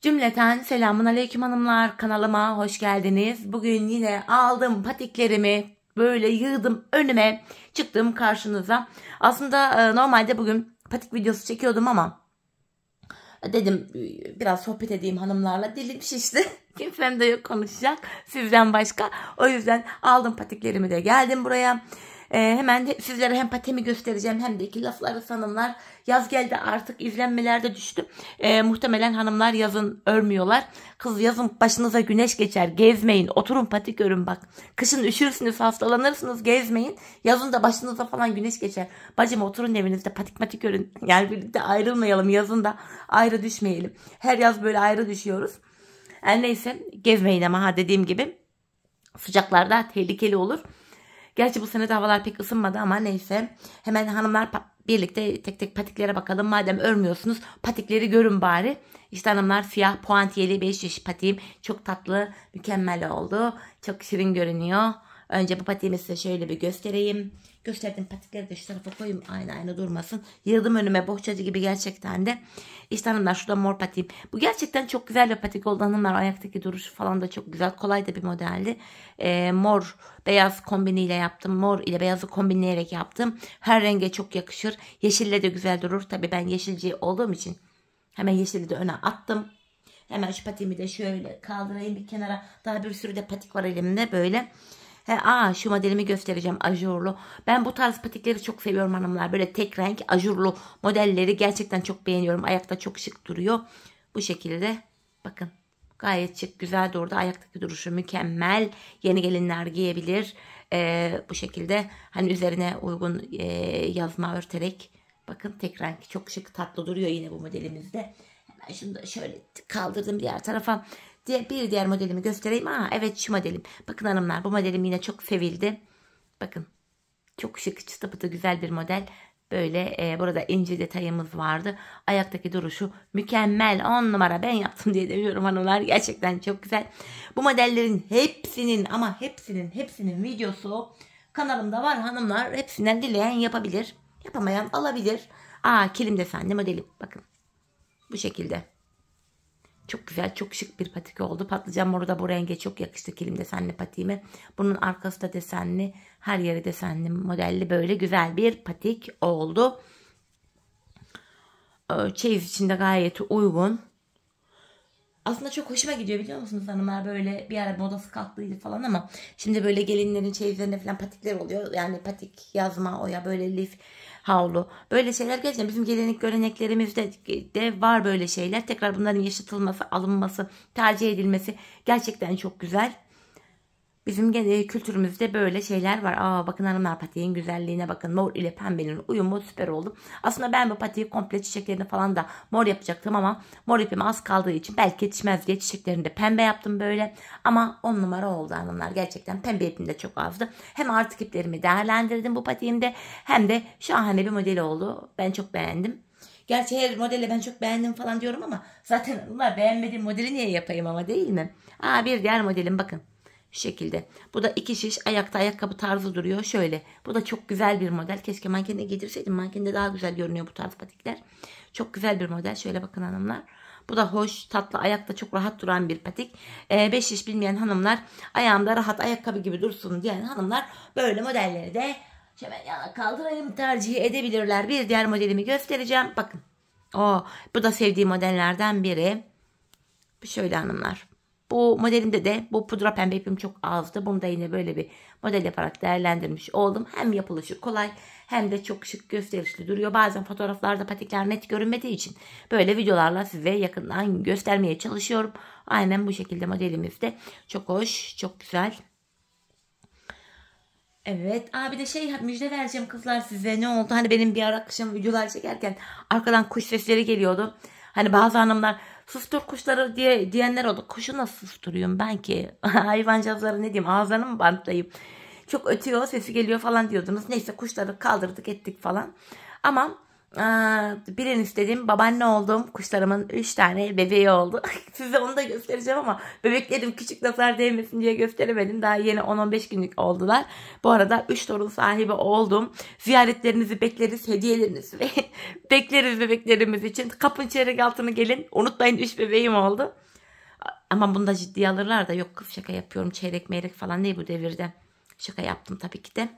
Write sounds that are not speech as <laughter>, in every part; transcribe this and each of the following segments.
Cümleten selamun aleyküm hanımlar kanalıma hoş geldiniz. Bugün yine aldım patiklerimi böyle yığdım önüme çıktım karşınıza. Aslında e, normalde bugün patik videosu çekiyordum ama dedim biraz sohbet edeyim hanımlarla dilim şişti. <laughs> Kimsem de yok konuşacak sizden başka. O yüzden aldım patiklerimi de geldim buraya. E, hemen sizlere hem patemi göstereceğim hem de iki lafları sanımlar. Yaz geldi artık izlenmelerde düştü E, ee, muhtemelen hanımlar yazın örmüyorlar. Kız yazın başınıza güneş geçer gezmeyin. Oturun patik örün bak. Kışın üşürsünüz hastalanırsınız gezmeyin. Yazın da başınıza falan güneş geçer. Bacım oturun evinizde patik patik örün. <laughs> Yani birlikte ayrılmayalım yazın da ayrı düşmeyelim. Her yaz böyle ayrı düşüyoruz. Her neyse gezmeyin ama ha dediğim gibi sıcaklarda tehlikeli olur. Gerçi bu sene de havalar pek ısınmadı ama neyse. Hemen hanımlar birlikte tek tek patiklere bakalım. Madem örmüyorsunuz patikleri görün bari. İşte hanımlar siyah puantiyeli 5 yaş patiğim. Çok tatlı, mükemmel oldu. Çok şirin görünüyor. Önce bu papatimi size şöyle bir göstereyim. Gösterdim patikleri de şu tarafa koyayım. Aynı aynı durmasın. Yıldım önüme bohçacı gibi gerçekten de. İşte hanımlar şurada mor patiğim. Bu gerçekten çok güzel bir patik oldu hanımlar. Ayaktaki duruşu falan da çok güzel. Kolay da bir modeldi. E, mor beyaz kombiniyle yaptım. Mor ile beyazı kombinleyerek yaptım. Her renge çok yakışır. Yeşille de güzel durur. Tabi ben yeşilci olduğum için hemen yeşili de öne attım. Hemen şu patiğimi de şöyle kaldırayım bir kenara. Daha bir sürü de patik var elimde böyle. He, aa şu modelimi göstereceğim ajurlu. Ben bu tarz patikleri çok seviyorum hanımlar. Böyle tek renk ajurlu modelleri gerçekten çok beğeniyorum. Ayakta çok şık duruyor. Bu şekilde bakın gayet şık güzel de orada ayaktaki duruşu mükemmel. Yeni gelinler giyebilir. Ee, bu şekilde hani üzerine uygun e, yazma örterek bakın tek renk çok şık tatlı duruyor yine bu modelimizde. Hemen şunu da şöyle kaldırdım diğer tarafa bir diğer modelimi göstereyim. Aa, evet şu modelim. Bakın hanımlar bu modelim yine çok sevildi. Bakın çok şık çıtı pıtı güzel bir model. Böyle e, burada ince detayımız vardı. Ayaktaki duruşu mükemmel. 10 numara ben yaptım diye demiyorum hanımlar. Gerçekten çok güzel. Bu modellerin hepsinin ama hepsinin hepsinin videosu kanalımda var hanımlar. Hepsinden dileyen yapabilir. Yapamayan alabilir. Aa kilim desenli modelim. Bakın bu şekilde. Çok güzel, çok şık bir patik oldu. Patlıcan moru da bu renge çok yakıştı kilim desenli patiğime. Bunun arkası da desenli, her yeri desenli, modelli böyle güzel bir patik oldu. Ee, çeyiz içinde gayet uygun aslında çok hoşuma gidiyor biliyor musunuz hanımlar böyle bir ara modası kalktıydı falan ama şimdi böyle gelinlerin çeyizlerinde falan patikler oluyor. Yani patik yazma oya böyle lif havlu böyle şeyler gerçekten bizim gelinlik göreneklerimizde de var böyle şeyler. Tekrar bunların yaşatılması alınması tercih edilmesi gerçekten çok güzel. Bizim gene e, kültürümüzde böyle şeyler var. Aa bakın hanımlar patiğin güzelliğine bakın. Mor ile pembenin uyumu süper oldu. Aslında ben bu patiği komple çiçeklerini falan da mor yapacaktım ama mor ipim az kaldığı için belki yetişmez diye çiçeklerini de pembe yaptım böyle. Ama on numara oldu hanımlar. Gerçekten pembe ipim de çok azdı. Hem artık iplerimi değerlendirdim bu patiğimde hem de şahane bir model oldu. Ben çok beğendim. Gerçi her modelle ben çok beğendim falan diyorum ama zaten Allah beğenmediğim modeli niye yapayım ama değil mi? Aa bir diğer modelim bakın şekilde. Bu da iki şiş ayakta ayakkabı tarzı duruyor. Şöyle. Bu da çok güzel bir model. Keşke mankene getirseydim. Mankende daha güzel görünüyor bu tarz patikler. Çok güzel bir model. Şöyle bakın hanımlar. Bu da hoş, tatlı, ayakta çok rahat duran bir patik. 5 e, iş bilmeyen hanımlar ayağımda rahat ayakkabı gibi dursun diyen hanımlar böyle modelleri de hemen yana kaldırayım tercih edebilirler. Bir diğer modelimi göstereceğim. Bakın. Oo. bu da sevdiğim modellerden biri. Bu Şöyle hanımlar. Bu modelimde de bu pudra pembe ipim çok azdı. Bunu da yine böyle bir model yaparak değerlendirmiş oldum. Hem yapılışı kolay hem de çok şık gösterişli duruyor. Bazen fotoğraflarda patikler net görünmediği için böyle videolarla size yakından göstermeye çalışıyorum. Aynen bu şekilde modelimiz de çok hoş, çok güzel. Evet. Abi de şey müjde vereceğim kızlar size. Ne oldu? Hani benim bir ara akşam videolar çekerken arkadan kuş sesleri geliyordu. Hani bazı hanımlar sustur kuşları diye diyenler oldu. Kuşu nasıl susturuyorum ben ki? <laughs> Hayvancağızlara ne diyeyim ağızlarını mı bantlayayım? Çok ötüyor sesi geliyor falan diyordunuz. Neyse kuşları kaldırdık ettik falan. Ama bir istediğim babaanne oldum. kuşlarımın 3 tane bebeği oldu. <laughs> Size onu da göstereceğim ama bebeklerim küçük nazar değmesin diye gösteremedim. Daha yeni 10-15 günlük oldular. Bu arada 3 torun sahibi oldum. Ziyaretlerinizi bekleriz, hediyelerinizi <laughs> bekleriz bebeklerimiz için. Kapın çeyrek altını gelin. Unutmayın 3 bebeğim oldu. Ama bunu da ciddiye alırlar da yok şaka yapıyorum çeyrek meyrek falan değil bu devirde. Şaka yaptım tabii ki de.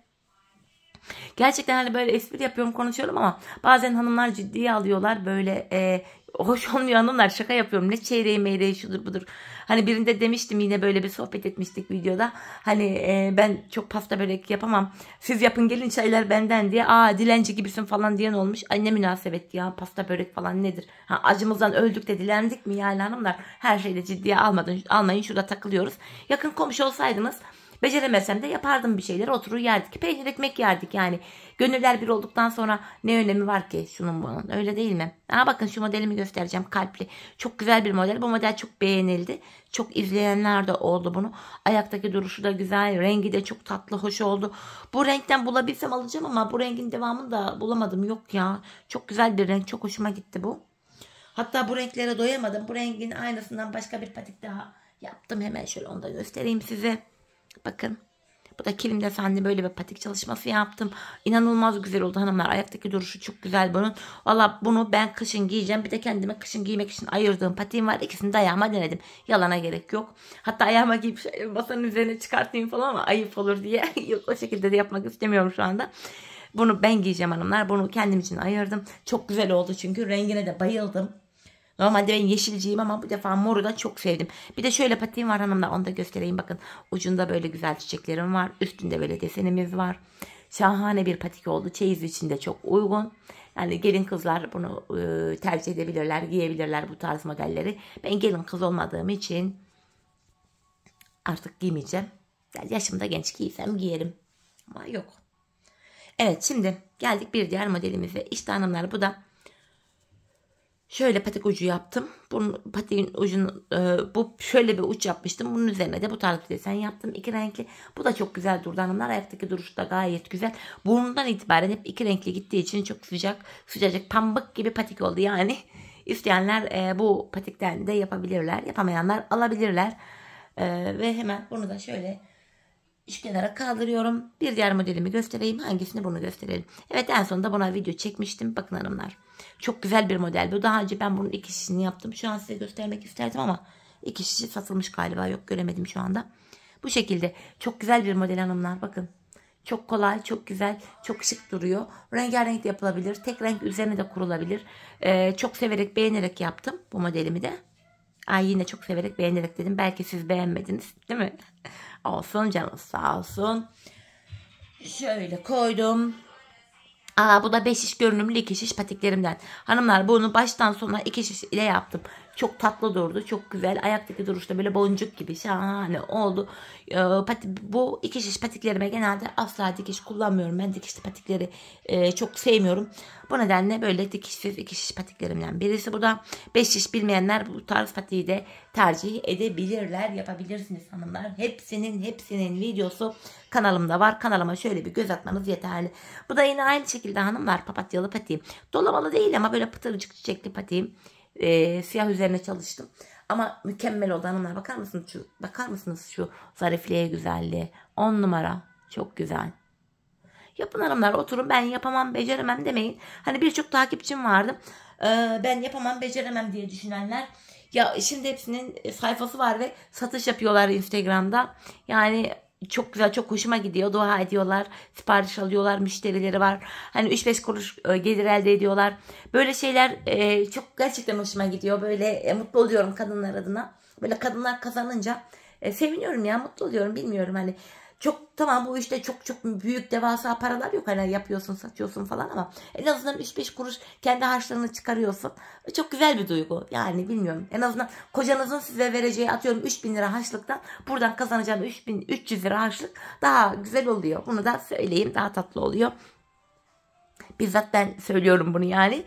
Gerçekten hani böyle espri yapıyorum konuşuyorum ama bazen hanımlar ciddiye alıyorlar böyle e, hoş olmuyor hanımlar şaka yapıyorum ne çeyreği meyreği şudur budur. Hani birinde demiştim yine böyle bir sohbet etmiştik videoda. Hani e, ben çok pasta börek yapamam. Siz yapın gelin çaylar benden diye. Aa dilenci gibisin falan diyen olmuş. Ay ne münasebet ya pasta börek falan nedir? Ha, acımızdan öldük de dilendik mi yani hanımlar? Her şeyde ciddiye almadın, almayın şurada takılıyoruz. Yakın komşu olsaydınız Beceremesem de yapardım bir şeyler oturur yerdik. Peynir ekmek yerdik yani. Gönüller bir olduktan sonra ne önemi var ki şunun bunun öyle değil mi? Aa bakın şu modelimi göstereceğim kalpli. Çok güzel bir model. Bu model çok beğenildi. Çok izleyenler de oldu bunu. Ayaktaki duruşu da güzel. Rengi de çok tatlı hoş oldu. Bu renkten bulabilsem alacağım ama bu rengin devamını da bulamadım. Yok ya. Çok güzel bir renk. Çok hoşuma gitti bu. Hatta bu renklere doyamadım. Bu rengin aynısından başka bir patik daha yaptım. Hemen şöyle onu da göstereyim size. Bakın. Bu da kilimde efendim böyle bir patik çalışması yaptım. İnanılmaz güzel oldu hanımlar. Ayaktaki duruşu çok güzel bunun. Valla bunu ben kışın giyeceğim. Bir de kendime kışın giymek için ayırdığım patiğim var. İkisini de ayağıma denedim. Yalana gerek yok. Hatta ayağıma giyip şöyle masanın üzerine çıkartayım falan ama ayıp olur diye. <laughs> yok o şekilde de yapmak istemiyorum şu anda. Bunu ben giyeceğim hanımlar. Bunu kendim için ayırdım. Çok güzel oldu çünkü. Rengine de bayıldım. Normalde ben yeşilciyim ama bu defa moru da çok sevdim. Bir de şöyle patiğim var hanımlar. Onu da göstereyim bakın. Ucunda böyle güzel çiçeklerim var. Üstünde böyle desenimiz var. Şahane bir patik oldu. Çeyiz için de çok uygun. Yani gelin kızlar bunu e, tercih edebilirler, giyebilirler bu tarz modelleri. Ben gelin kız olmadığım için artık giymeyeceğim. Yani yaşımda genç giysem giyerim. Ama yok. Evet şimdi geldik bir diğer modelimize. İşte hanımlar bu da şöyle patik ucu yaptım. Bunun patiğin ucunu e, bu şöyle bir uç yapmıştım. Bunun üzerine de bu tarz bir desen yaptım. iki renkli. Bu da çok güzel durdu hanımlar. Ayaktaki duruş da gayet güzel. Burnundan itibaren hep iki renkli gittiği için çok sıcak sıcacık pambık gibi patik oldu yani. <laughs> İsteyenler e, bu patikten de yapabilirler. Yapamayanlar alabilirler. E, ve hemen bunu da şöyle iç kenara kaldırıyorum. Bir diğer modelimi göstereyim. Hangisini bunu gösterelim. Evet en sonunda buna video çekmiştim. Bakın hanımlar. Çok güzel bir model bu. Daha önce ben bunun iki şişini yaptım. Şu an size göstermek isterdim ama iki şişi satılmış galiba. Yok göremedim şu anda. Bu şekilde. Çok güzel bir model hanımlar. Bakın. Çok kolay, çok güzel, çok şık duruyor. Rengarenk de yapılabilir. Tek renk üzerine de kurulabilir. Ee, çok severek, beğenerek yaptım bu modelimi de. Ay yine çok severek, beğenerek dedim. Belki siz beğenmediniz değil mi? Olsun canım sağ olsun. Şöyle koydum. Aa bu da 5 iş görünümlü 2 şiş patiklerimden. Hanımlar bunu baştan sona 2 şiş ile yaptım. Çok tatlı durdu. Çok güzel. Ayaktaki duruşta böyle boncuk gibi şahane oldu. E, pati, bu iki şiş patiklerime genelde asla dikiş kullanmıyorum. Ben dikişli patikleri e, çok sevmiyorum. Bu nedenle böyle dikişsiz iki şiş patiklerimden birisi. Bu da beş şiş bilmeyenler bu tarz patiği de tercih edebilirler. Yapabilirsiniz hanımlar. Hepsinin hepsinin videosu kanalımda var. Kanalıma şöyle bir göz atmanız yeterli. Bu da yine aynı şekilde hanımlar papatyalı patiğim. Dolamalı değil ama böyle pıtırcık çiçekli patiğim e, siyah üzerine çalıştım. Ama mükemmel oldu Bakar mısınız şu, bakar mısınız şu zarifliğe güzelliği? 10 numara. Çok güzel. Yapın hanımlar oturun ben yapamam beceremem demeyin. Hani birçok takipçim vardı. Ee, ben yapamam beceremem diye düşünenler. Ya şimdi hepsinin sayfası var ve satış yapıyorlar Instagram'da. Yani çok güzel çok hoşuma gidiyor. Dua ediyorlar. Sipariş alıyorlar. Müşterileri var. Hani 3-5 kuruş e, gelir elde ediyorlar. Böyle şeyler e, çok gerçekten hoşuma gidiyor. Böyle e, mutlu oluyorum kadınlar adına. Böyle kadınlar kazanınca seviniyorum ya mutlu oluyorum. Bilmiyorum hani çok tamam bu işte çok çok büyük devasa paralar yok. Hani yapıyorsun satıyorsun falan ama en azından 3-5 kuruş kendi harçlarını çıkarıyorsun. Çok güzel bir duygu. Yani bilmiyorum. En azından kocanızın size vereceği atıyorum 3000 lira harçlıktan buradan kazanacağım 3000, 300 lira harçlık daha güzel oluyor. Bunu da söyleyeyim daha tatlı oluyor. Bizzat ben söylüyorum bunu yani.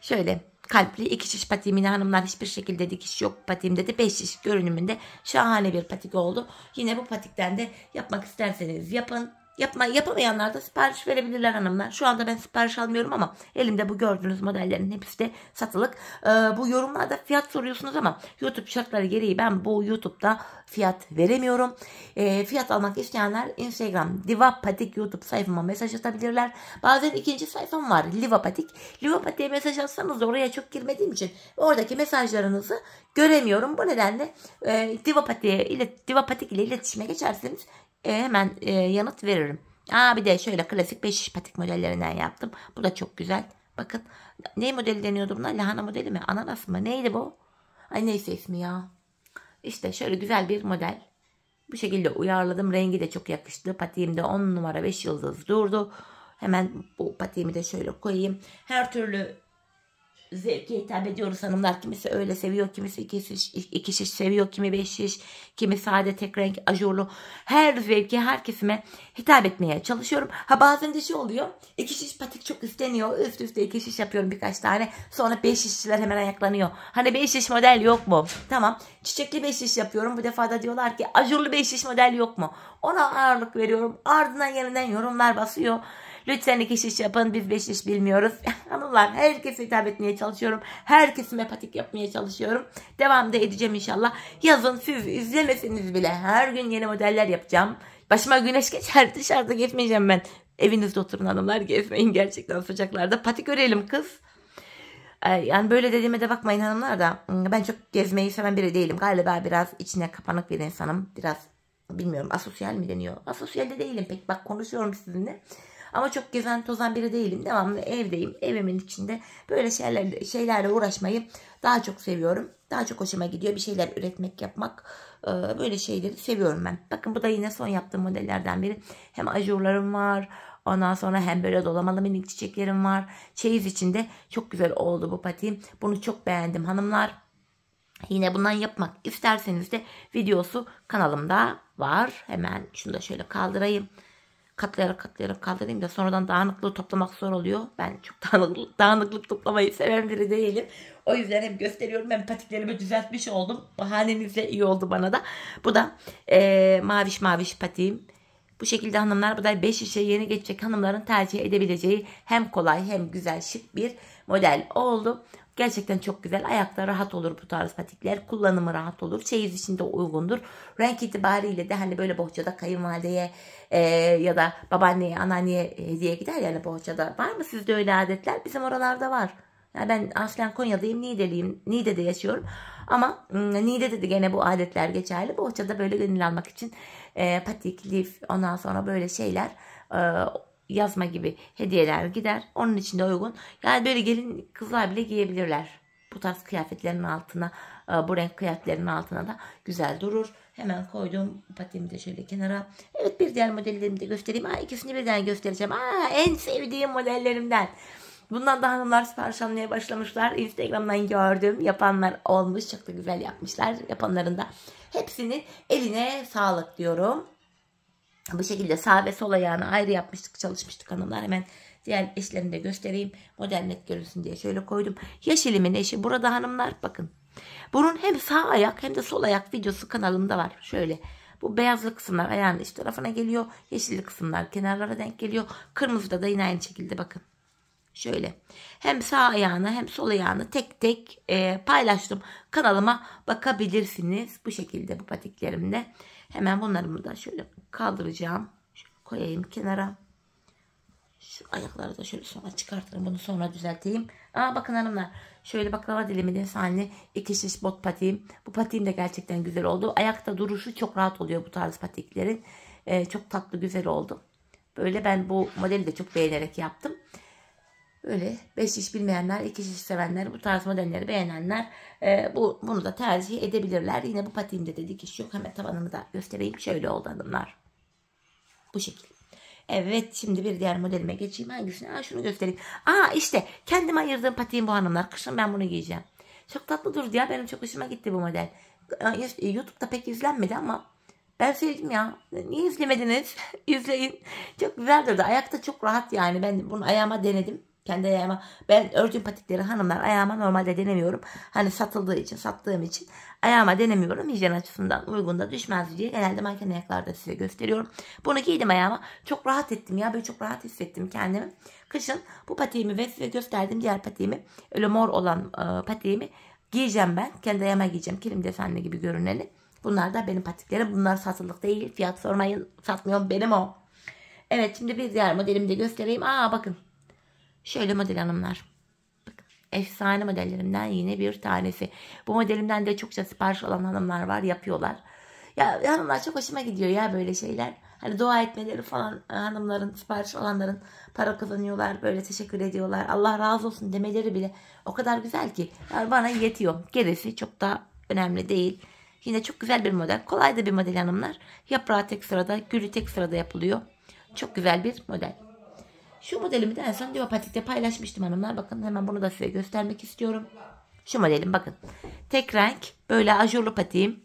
Şöyle kalpli iki şiş patiğim hanımlar hiçbir şekilde dikiş yok patiğimde de 5 şiş görünümünde şahane bir patik oldu. Yine bu patikten de yapmak isterseniz yapın. Yapma, yapamayanlar da sipariş verebilirler hanımlar. Şu anda ben sipariş almıyorum ama elimde bu gördüğünüz modellerin hepsi de satılık. Ee, bu yorumlarda fiyat soruyorsunuz ama YouTube şartları gereği ben bu YouTube'da fiyat veremiyorum. Ee, fiyat almak isteyenler Instagram Divapatik YouTube sayfama mesaj atabilirler. Bazen ikinci sayfam var Livapatik. Livapatik'e mesaj atsanız oraya çok girmediğim için oradaki mesajlarınızı göremiyorum. Bu nedenle e, Divapatik ile, Divapatik ile iletişime geçerseniz e, hemen e, yanıt veririm. Aa bir de şöyle klasik 5 patik modellerinden yaptım. Bu da çok güzel. Bakın ne modeli deniyordu buna? Lahana modeli mi? Ananas mı? Neydi bu? Ay neyse ismi ya. İşte şöyle güzel bir model. Bu şekilde uyarladım. Rengi de çok yakıştı. Patiğimde 10 numara 5 yıldız durdu. Hemen bu patiğimi de şöyle koyayım. Her türlü zevke hitap ediyoruz hanımlar. Kimisi öyle seviyor, kimisi iki şiş, iki şiş seviyor, kimi beş şiş, kimi sade tek renk ajurlu. Her zevke, herkesime hitap etmeye çalışıyorum. Ha bazen de şey oluyor. iki şiş patik çok isteniyor. Üst üste iki şiş yapıyorum birkaç tane. Sonra beş şişçiler hemen ayaklanıyor. Hani beş şiş model yok mu? Tamam. Çiçekli beş şiş yapıyorum. Bu defa da diyorlar ki ajurlu beş şiş model yok mu? Ona ağırlık veriyorum. Ardından yeniden yorumlar basıyor. Lütfen iki şiş yapın. Biz beş şiş bilmiyoruz. Hanımlar <laughs> herkese hitap etmeye çalışıyorum. Herkesime patik yapmaya çalışıyorum. Devam da edeceğim inşallah. Yazın siz izlemeseniz bile her gün yeni modeller yapacağım. Başıma güneş geçer dışarıda gezmeyeceğim ben. Evinizde oturun hanımlar gezmeyin gerçekten sıcaklarda. Patik örelim kız. Yani böyle dediğime de bakmayın hanımlar da ben çok gezmeyi seven biri değilim. Galiba biraz içine kapanık bir insanım. Biraz bilmiyorum asosyal mi deniyor? Asosyal de değilim pek bak konuşuyorum sizinle. Ama çok gezen tozan biri değilim. Devamlı evdeyim. Evimin içinde böyle şeylerle, şeylerle uğraşmayı daha çok seviyorum. Daha çok hoşuma gidiyor. Bir şeyler üretmek, yapmak ee, böyle şeyleri seviyorum ben. Bakın bu da yine son yaptığım modellerden biri. Hem ajurlarım var. Ondan sonra hem böyle dolamalı minik çiçeklerim var. Çeyiz içinde çok güzel oldu bu patiğim. Bunu çok beğendim hanımlar. Yine bundan yapmak isterseniz de videosu kanalımda var. Hemen şunu da şöyle kaldırayım katlayarak katlayarak kaldırayım da sonradan dağınıklığı toplamak zor oluyor. Ben çok dağınıklık, dağınıklık toplamayı seven biri değilim. O yüzden hep gösteriyorum hem patiklerimi düzeltmiş oldum. Bahanenizle iyi oldu bana da. Bu da e, maviş maviş patiğim. Bu şekilde hanımlar bu da 5 işe yeni geçecek hanımların tercih edebileceği hem kolay hem güzel şık bir model oldu. Gerçekten çok güzel. Ayakta rahat olur bu tarz patikler. Kullanımı rahat olur. Çeyiz içinde uygundur. Renk itibariyle de hani böyle bohçada kayınvalideye e, ya da babaanneye, anneanneye hediye gider yani bohçada. Var mı sizde öyle adetler? Bizim oralarda var. Ya ben aslen Konya'dayım, Niğde'liyim. Niğde'de yaşıyorum. Ama Niğde'de de gene bu adetler geçerli. Bohçada böyle gönül almak için e, patik, lif, ondan sonra böyle şeyler e, yazma gibi hediyeler gider. Onun için de uygun. Yani böyle gelin kızlar bile giyebilirler. Bu tarz kıyafetlerin altına, e, bu renk kıyafetlerin altına da güzel durur. Hemen koydum patiğimi de şöyle kenara. Evet bir diğer modellerimi de göstereyim. Aa, ikisini birden göstereceğim. Aa, en sevdiğim modellerimden. Bundan da hanımlar sipariş almaya başlamışlar. Instagram'dan gördüm. Yapanlar olmuş. Çok da güzel yapmışlar. Yapanların da hepsinin eline sağlık diyorum. Bu şekilde sağ ve sol ayağını ayrı yapmıştık çalışmıştık hanımlar. Hemen diğer eşlerini de göstereyim. Model net görünsün diye şöyle koydum. Yeşilimin eşi burada hanımlar bakın. Bunun hem sağ ayak hem de sol ayak videosu kanalımda var. Şöyle bu beyazlı kısımlar ayağın iç tarafına geliyor. Yeşilli kısımlar kenarlara denk geliyor. Kırmızıda da yine aynı şekilde bakın. Şöyle hem sağ ayağını hem sol ayağını tek tek e, paylaştım. Kanalıma bakabilirsiniz. Bu şekilde bu patiklerimde. Hemen bunları buradan şöyle kaldıracağım. Şöyle koyayım kenara. Şu ayakları da şöyle sonra çıkartırım. Bunu sonra düzelteyim. Aa bakın hanımlar. Şöyle baklava dilimi desenli iki şiş bot patiğim. Bu patiğim de gerçekten güzel oldu. Ayakta duruşu çok rahat oluyor bu tarz patiklerin. Ee, çok tatlı güzel oldu. Böyle ben bu modeli de çok beğenerek yaptım. Öyle beş iş bilmeyenler, iki iş sevenler, bu tarz modelleri beğenenler e, bu, bunu da tercih edebilirler. Yine bu patiğimde de dikiş yok. Hemen tavanımı da göstereyim. Şöyle oldu hanımlar. Bu şekil. Evet şimdi bir diğer modelime geçeyim. Hangisini? Aa, şunu göstereyim. Aa işte kendim ayırdığım patiğim bu hanımlar. Kışın ben bunu giyeceğim. Çok tatlı durdu ya. Benim çok hoşuma gitti bu model. E, Youtube'da pek izlenmedi ama ben sevdim ya. Niye izlemediniz? <laughs> İzleyin. Çok güzel durdu. Ayakta çok rahat yani. Ben bunu ayağıma denedim kendi ayağıma ben örgün patikleri hanımlar ayağıma normalde denemiyorum. Hani satıldığı için sattığım için ayağıma denemiyorum. Hijyen açısından uygun da düşmez diye genelde manken ayaklarda size gösteriyorum. Bunu giydim ayağıma. Çok rahat ettim ya böyle çok rahat hissettim kendimi. Kışın bu patiğimi ve size gösterdiğim diğer patiğimi öyle mor olan e, patiğimi giyeceğim ben. Kendi ayağıma giyeceğim. Kilim desenli gibi görüneni. Bunlar da benim patiklerim. Bunlar satılık değil. Fiyat sormayın. Satmıyorum benim o. Evet şimdi bir diğer modelimi de göstereyim. Aa bakın Şöyle model hanımlar. efsane modellerimden yine bir tanesi. Bu modelimden de çokça sipariş alan hanımlar var yapıyorlar. Ya hanımlar çok hoşuma gidiyor ya böyle şeyler. Hani dua etmeleri falan e, hanımların, sipariş alanların para kazanıyorlar. Böyle teşekkür ediyorlar. Allah razı olsun demeleri bile o kadar güzel ki. Yani bana yetiyor. Gerisi çok da önemli değil. Yine çok güzel bir model. Kolay da bir model hanımlar. Yaprağı tek sırada, gülü tek sırada yapılıyor. Çok güzel bir model. Şu modelimi de en son Divapatik'te paylaşmıştım hanımlar. Bakın hemen bunu da size göstermek istiyorum. Şu modelim bakın. Tek renk böyle ajurlu patiğim.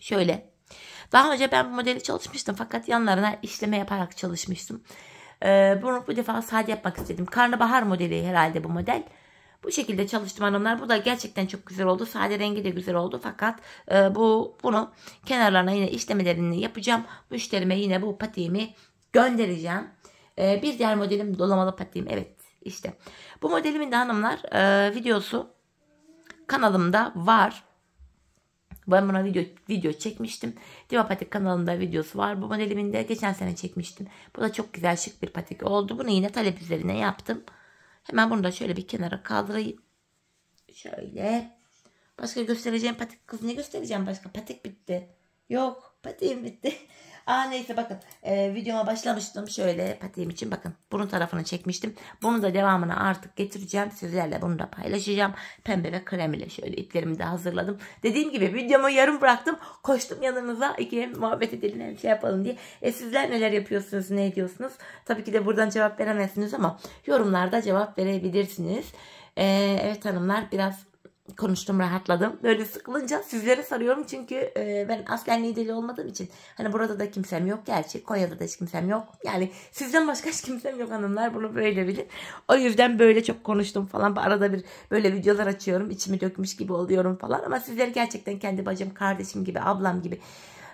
Şöyle. Daha önce ben bu modeli çalışmıştım fakat yanlarına işleme yaparak çalışmıştım. Ee, bunu bu defa sade yapmak istedim. Karnabahar modeli herhalde bu model. Bu şekilde çalıştım hanımlar. Bu da gerçekten çok güzel oldu. Sade rengi de güzel oldu. Fakat e, bu bunu kenarlarına yine işlemelerini yapacağım. Müşterime yine bu patiğimi göndereceğim. Ee, bir diğer modelim dolamalı patiğim. Evet işte. Bu modelimin de hanımlar e, videosu kanalımda var. Ben buna video, video çekmiştim. Diva Patik kanalında videosu var. Bu modelimin de geçen sene çekmiştim. Bu da çok güzel şık bir patik oldu. Bunu yine talep üzerine yaptım. Hemen bunu da şöyle bir kenara kaldırayım. Şöyle. Başka göstereceğim patik. Kız ne göstereceğim başka? Patik bitti. Yok patiğim bitti. <laughs> Aa neyse bakın e, videoma başlamıştım. Şöyle patiğim için bakın. Bunun tarafını çekmiştim. Bunu da devamını artık getireceğim. Sizlerle bunu da paylaşacağım. Pembe ve krem ile şöyle iplerimi de hazırladım. Dediğim gibi videomu yarım bıraktım. Koştum yanınıza. İki muhabbet edelim hem şey yapalım diye. E sizler neler yapıyorsunuz ne ediyorsunuz? Tabii ki de buradan cevap veremezsiniz ama yorumlarda cevap verebilirsiniz. E, evet hanımlar biraz konuştum rahatladım. Böyle sıkılınca sizlere sarıyorum çünkü e, ben aslen Niğdeli olmadığım için hani burada da kimsem yok gerçi Konya'da da hiç kimsem yok. Yani sizden başka hiç kimsem yok hanımlar bunu böyle bilin. O yüzden böyle çok konuştum falan arada bir böyle videolar açıyorum içimi dökmüş gibi oluyorum falan ama sizleri gerçekten kendi bacım kardeşim gibi ablam gibi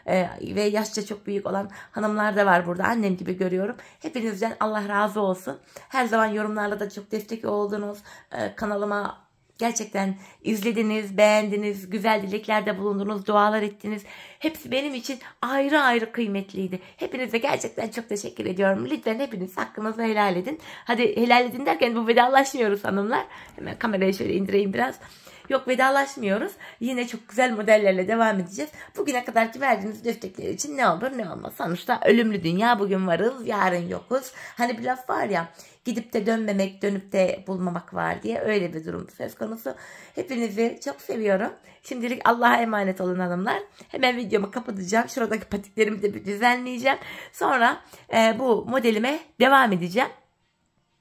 ee, ve yaşça çok büyük olan hanımlar da var burada. Annem gibi görüyorum. Hepinizden Allah razı olsun. Her zaman yorumlarla da çok destek oldunuz. Ee, kanalıma Gerçekten izlediniz, beğendiniz, güzel dileklerde bulundunuz, dualar ettiniz. Hepsi benim için ayrı ayrı kıymetliydi. Hepinize gerçekten çok teşekkür ediyorum. Lütfen hepiniz hakkınızı helal edin. Hadi helal edin derken bu vedalaşmıyoruz hanımlar. Hemen kamerayı şöyle indireyim biraz. Yok vedalaşmıyoruz. Yine çok güzel modellerle devam edeceğiz. Bugüne ki verdiğiniz destekler için ne olur ne olmaz. Sonuçta ölümlü dünya bugün varız yarın yokuz. Hani bir laf var ya gidip de dönmemek dönüp de bulmamak var diye öyle bir durum söz konusu. Hepinizi çok seviyorum. Şimdilik Allah'a emanet olun hanımlar. Hemen videomu kapatacağım. Şuradaki patiklerimi de bir düzenleyeceğim. Sonra e, bu modelime devam edeceğim.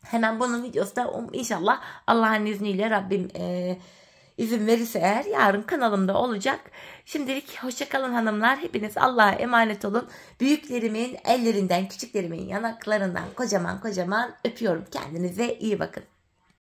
Hemen bunun videosu da um, inşallah Allah'ın izniyle Rabbim e, izin verirse eğer yarın kanalımda olacak. Şimdilik hoşçakalın hanımlar. Hepiniz Allah'a emanet olun. Büyüklerimin ellerinden, küçüklerimin yanaklarından kocaman kocaman öpüyorum. Kendinize iyi bakın.